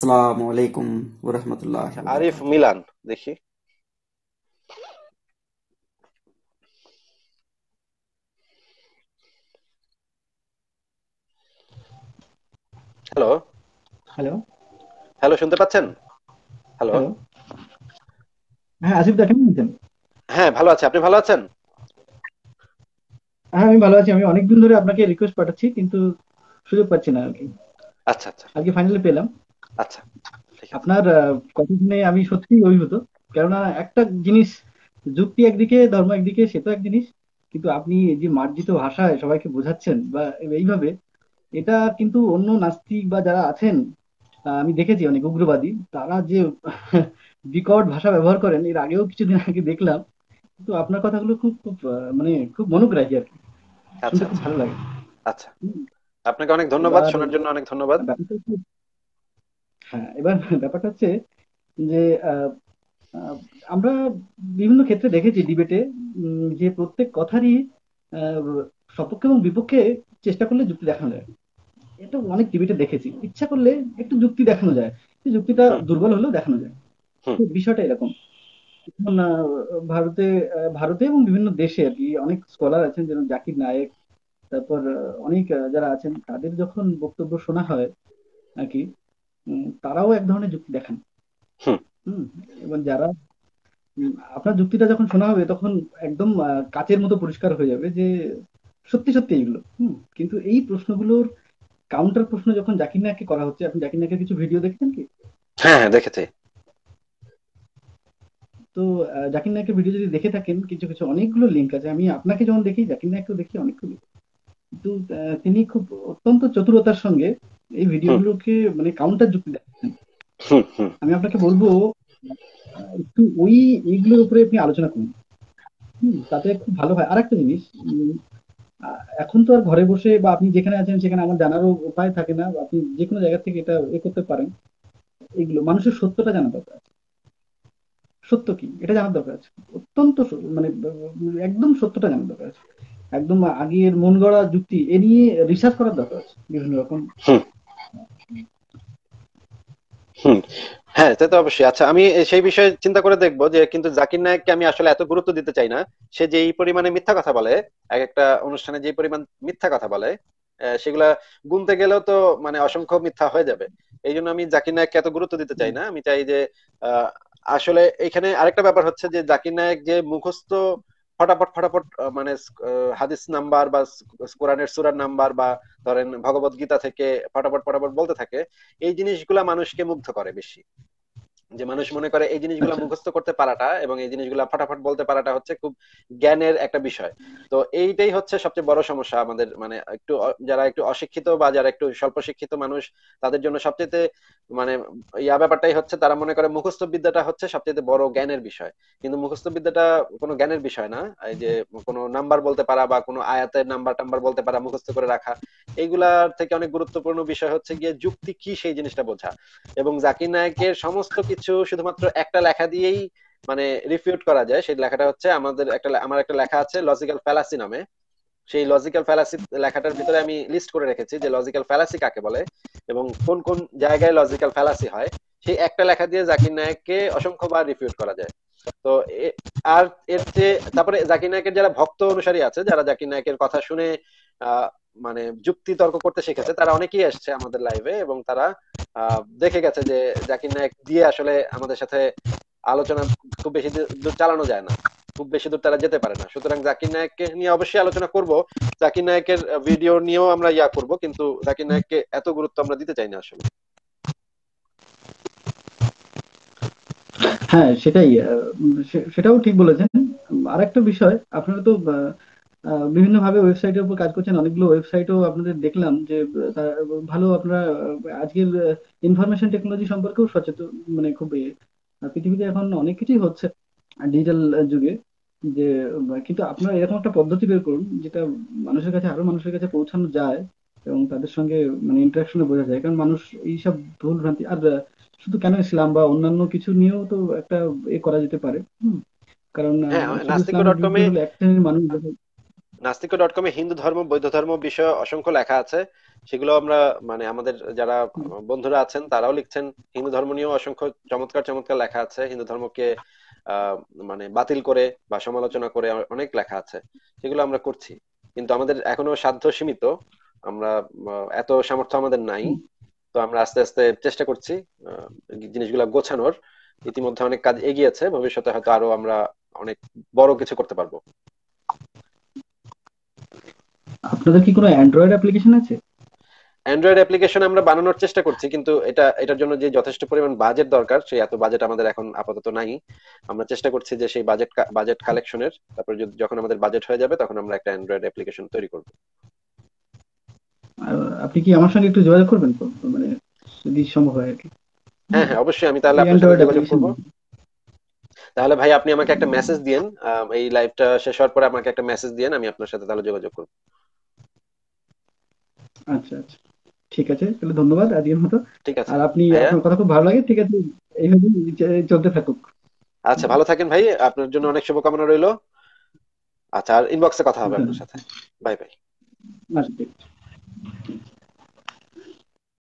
আসসালামু আলাইকুম ওয়া রাহমাতুল্লাহ আরিফ মিলান দেখি হ্যালো হ্যালো হ্যালো শুনতে পাচ্ছেন হ্যালো হ্যাঁ আসিফ দা কেমন আছেন হ্যাঁ ভালো আছি আপনি ভালো আছেন হ্যাঁ আমি ভালো আছি আমি অনেকদিন ধরে আপনাকে রিকোয়েস্ট পাঠাচ্ছি কিন্তু সুযোগ পাচ্ছি না আর কি আচ্ছা আচ্ছা আজকে ফাইনালি পেলাম আচ্ছা আপনার কথা আমি সত্যিই অভিভূত কেননা একটা জিনিস যুক্তি একদিকে ধর্ম একদিকে সে তো এক জিনিস কিন্তু আপনি যে মার্জিত ভাষায় সবাইকে বোঝাচ্ছেন বা এইভাবে এটা কিন্তু অন্য নাস্তিক বা যারা আছেন আমি দেখেছি অনেক উগ্রবাদী তারা যে বিকট ভাষা ব্যবহার করেন এর আগেও কিছুদিন আগে দেখলাম কিন্তু আপনার কথাগুলো খুব খুব মানে খুব মনোগ্রাহী আর কি আচ্ছা ভালো লাগে আচ্ছা আপনাকে অনেক ধন্যবাদ শোনার জন্য অনেক ধন্যবাদ হ্যাঁ এবার ব্যাপারটা হচ্ছে যে আমরা বিভিন্ন ক্ষেত্রে দেখেছি ডিবেটে যে প্রত্যেক কথারই সপক্ষে এবং বিপক্ষে চেষ্টা করলে যুক্তি দেখানো যায় এটা অনেক ডিবেটে দেখেছি ইচ্ছা করলে একটু যুক্তি দেখানো যায় যুক্তিটা দুর্বল হলেও দেখানো যায় বিষয়টা এরকম ভারতে ভারতে এবং বিভিন্ন দেশে আর কি অনেক স্কলার আছেন যেমন জাকির নায়েক তারপর অনেক যারা আছেন তাদের যখন বক্তব্য শোনা হয় আর কি তারাও এক ধরনের যুক্তি দেখান হম এবং যারা আপনার যুক্তিটা যখন শোনা হবে তখন একদম কাচের মতো পরিষ্কার হয়ে যাবে যে সত্যি সত্যি এইগুলো হম কিন্তু এই প্রশ্নগুলোর কাউন্টার প্রশ্ন যখন জাকির নায়ককে করা হচ্ছে আপনি জাকির নায়কের কিছু ভিডিও দেখেছেন কি হ্যাঁ, হ্যাঁ দেখেছি তো জাকির নায়কের ভিডিও যদি দেখে থাকেন কিছু কিছু অনেকগুলো লিঙ্ক আছে আমি আপনাকে যখন দেখি জাকির নায়ককেও দেখি অনেকগুলো কিন্তু তিনি খুব অত্যন্ত চতুরতার সঙ্গে এই ভিডিওগুলোকে মানে কাউন্টার যুক্তি দেখাচ্ছেন আমি আপনাকে বলবো একটু ওই এইগুলোর উপরে আপনি আলোচনা করুন তাতে খুব ভালো হয় আর একটা জিনিস এখন তো আর ঘরে বসে বা আপনি যেখানে আছেন সেখানে আমার জানারও উপায় থাকে না আপনি যে কোনো জায়গা থেকে এটা এ করতে পারেন এগুলো মানুষের সত্যটা জানা দরকার আছে সত্য কি এটা জানার দরকার আছে অত্যন্ত মানে একদম সত্যটা জানার দরকার আছে একদম আগের মন গড়া যুক্তি এ নিয়ে রিসার্চ করার দরকার আছে বিভিন্ন রকম হ্যাঁ তা তো অবশ্যই আচ্ছা আমি সেই বিষয়ে চিন্তা করে দেখবো যে কিন্তু জাকির নায়ককে আমি আসলে এত গুরুত্ব দিতে চাই না সে যে এই পরিমাণে মিথ্যা কথা বলে এক একটা অনুষ্ঠানে যে পরিমাণ মিথ্যা কথা বলে সেগুলা গুনতে গেলেও তো মানে অসংখ্য মিথ্যা হয়ে যাবে এই জন্য আমি জাকির নায়ককে এত গুরুত্ব দিতে চাই না আমি চাই যে আসলে এখানে আরেকটা ব্যাপার হচ্ছে যে জাকির নায়ক যে মুখস্থ ফটাফট ফটাফট মানে হাদিস নাম্বার বা কোরআনের সুরার নাম্বার বা ধরেন ভগবত গীতা থেকে ফটাফট ফটাফট বলতে থাকে এই জিনিসগুলা মানুষকে মুগ্ধ করে বেশি যে মানুষ মনে করে এই জিনিসগুলো মুখস্থ করতে পারাটা এবং এই জিনিসগুলো ফাটাফাট বলতে পারাটা হচ্ছে খুব জ্ঞানের একটা বিষয় তো এইটাই হচ্ছে সবচেয়ে বড় সমস্যা আমাদের মানে একটু যারা একটু অশিক্ষিত বা যারা একটু স্বল্প শিক্ষিত মানুষ তাদের জন্য সবচেয়ে মানে ইয়া ব্যাপারটাই হচ্ছে তারা মনে করে মুখস্থ বিদ্যাটা হচ্ছে সবচেয়ে বড় জ্ঞানের বিষয় কিন্তু মুখস্থ বিদ্যাটা কোনো জ্ঞানের বিষয় না এই যে কোনো নাম্বার বলতে পারা বা কোনো আয়াতের নাম্বার টাম্বার বলতে পারা মুখস্থ করে রাখা এইগুলার থেকে অনেক গুরুত্বপূর্ণ বিষয় হচ্ছে গিয়ে যুক্তি কি সেই জিনিসটা বোঝা এবং জাকির নায়কের সমস্ত কিছু শুধুমাত্র একটা লেখা দিয়েই মানে রিফিউট করা যায় সেই লেখাটা হচ্ছে আমাদের একটা আমার একটা লেখা আছে লজিক্যাল ফ্যালাসি নামে সেই লজিক্যাল ফ্যালাসি লেখাটার ভিতরে আমি লিস্ট করে রেখেছি যে লজিক্যাল ফ্যালাসি কাকে বলে এবং কোন কোন জায়গায় লজিক্যাল ফ্যালাসি হয় সেই একটা লেখা দিয়ে জাকির নায়ককে অসংখ্যবার রিফিউট করা যায় তো আর এর চেয়ে তারপরে জাকির নায়কের যারা ভক্ত অনুসারী আছে যারা জাকির নায়কের কথা শুনে মানে যুক্তি তর্ক করতে শিখেছে তারা অনেকেই আসছে আমাদের লাইভে এবং তারা দেখে গেছে যে জাকির নায়ক দিয়ে আসলে আমাদের সাথে আলোচনা খুব বেশি দূর চালানো যায় না খুব বেশি দূর তারা যেতে পারে না সুতরাং জাকির নায়ককে নিয়ে অবশ্যই আলোচনা করব জাকির নায়কের ভিডিও নিয়েও আমরা ইয়া করব কিন্তু জাকির নায়ককে এত গুরুত্ব আমরা দিতে চাই না আসলে হ্যাঁ সেটাই সেটাও ঠিক বলেছেন আর একটা বিষয় আপনারা তো বিভিন্ন বিভিন্নভাবে ওয়েবসাইটের উপর কাজ করছেন অনেকগুলো ওয়েবসাইটও আপনাদের দেখলাম যে ভালো আপনারা আজকের ইনফরমেশন টেকনোলজি সম্পর্কেও সচেতন মানে খুব পৃথিবীতে এখন অনেক কিছুই হচ্ছে ডিজিটাল যুগে যে কিন্তু আপনারা এরকম একটা পদ্ধতি বের করুন যেটা মানুষের কাছে আরো মানুষের কাছে পৌঁছানো যায় এবং তাদের সঙ্গে মানে ইন্টারাকশনে বোঝা যায় কারণ মানুষ এইসব ভুল ভ্রান্তি আর শুধু কেন ইসলাম বা অন্যান্য কিছু নিয়েও তো একটা এ করা যেতে পারে কারণ হ্যাঁ, মানুষ নাস্তিক ডট কমে হিন্দু ধর্ম বৌদ্ধ ধর্ম বিষয়ে অসংখ্য লেখা আছে সেগুলো আমরা মানে আমাদের যারা বন্ধুরা আছেন তারাও লিখছেন হিন্দু ধর্ম নিয়েও অসংখ্য চমৎকার চমৎকার লেখা আছে হিন্দু ধর্মকে মানে বাতিল করে বা সমালোচনা করে অনেক লেখা আছে সেগুলো আমরা করছি কিন্তু আমাদের এখনো সাধ্য সীমিত আমরা এত সামর্থ্য আমাদের নাই তো আমরা আস্তে আস্তে চেষ্টা করছি জিনিসগুলো গোছানোর ইতিমধ্যে অনেক কাজ এগিয়েছে ভবিষ্যতে হয়তো আরো আমরা অনেক বড় কিছু করতে পারবো আপনাদের কি কোনো অ্যান্ড্রয়েড অ্যাপ্লিকেশন আছে অ্যান্ড্রয়েড অ্যাপ্লিকেশন আমরা বানানোর চেষ্টা করছি কিন্তু এটা এটার জন্য যে যথেষ্ট পরিমাণ বাজেট দরকার সেই এত বাজেট আমাদের এখন আপাতত নাই আমরা চেষ্টা করছি যে সেই বাজেট বাজেট কালেকশনের তারপর যখন আমাদের বাজেট হয়ে যাবে তখন আমরা একটা অ্যান্ড্রয়েড অ্যাপ্লিকেশন তৈরি করব আপনি কি আমার সঙ্গে একটু যোগাযোগ করবেন মানে যদি সম্ভব হয় আর কি হ্যাঁ হ্যাঁ অবশ্যই আমি তাহলে আপনার সঙ্গে যোগাযোগ করব তাহলে ভাই আপনি আমাকে একটা মেসেজ দিয়েন এই লাইভটা শেষ হওয়ার পরে আমাকে একটা মেসেজ দিয়েন আমি আপনার সাথে তাহলে যোগাযোগ করব আচ্ছা আচ্ছা ঠিক আছে তাহলে ধন্যবাদ আজকের মতো ঠিক আছে আর আপনি আপনার কথা খুব ভালো লাগে ঠিক আছে এইভাবে চলতে থাকুক আচ্ছা ভালো থাকেন ভাই আপনার জন্য অনেক শুভকামনা রইল আচ্ছা আর ইনবক্সে কথা হবে হ্যাঁ। আপনার সাথে বাই বাই আচ্ছা